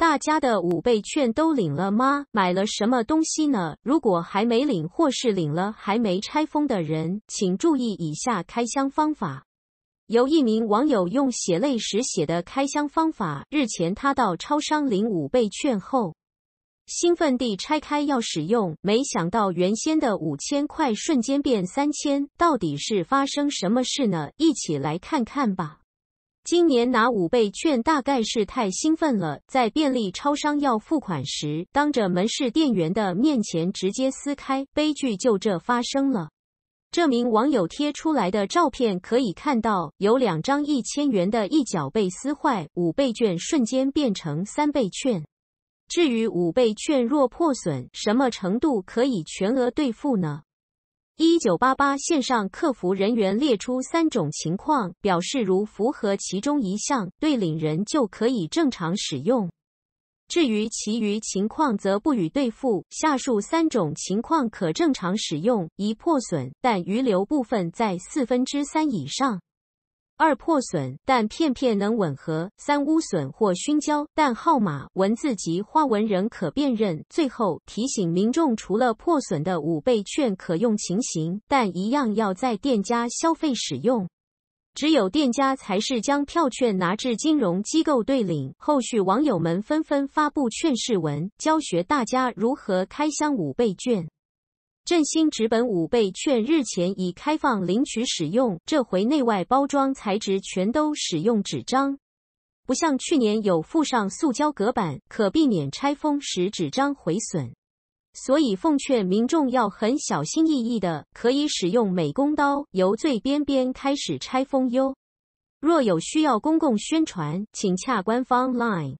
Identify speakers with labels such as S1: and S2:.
S1: 大家的五倍券都领了吗？买了什么东西呢？如果还没领，或是领了还没拆封的人，请注意以下开箱方法。有一名网友用血泪史写的开箱方法。日前他到超商领五倍券后，兴奋地拆开要使用，没想到原先的五千块瞬间变三千，到底是发生什么事呢？一起来看看吧。今年拿五倍券大概是太兴奋了，在便利超商要付款时，当着门市店员的面前直接撕开，悲剧就这发生了。这名网友贴出来的照片可以看到，有两张一千元的一角被撕坏，五倍券瞬间变成三倍券。至于五倍券若破损什么程度可以全额兑付呢？一九八八线上客服人员列出三种情况，表示如符合其中一项，对领人就可以正常使用；至于其余情况，则不予兑付。下述三种情况可正常使用：一、破损，但余留部分在四分之三以上。二破损，但片片能吻合；三污损或熏焦，但号码、文字及花纹仍可辨认。最后提醒民众，除了破损的五倍券可用情形，但一样要在店家消费使用。只有店家才是将票券拿至金融机构兑领。后续网友们纷纷发布劝示文，教学大家如何开箱五倍券。振兴纸本五倍券日前已开放领取使用，这回内外包装材质全都使用纸张，不像去年有附上塑胶隔板，可避免拆封时纸张毁损。所以奉劝民众要很小心翼翼的，可以使用美工刀由最边边开始拆封哟。若有需要公共宣传，请洽官方 Line。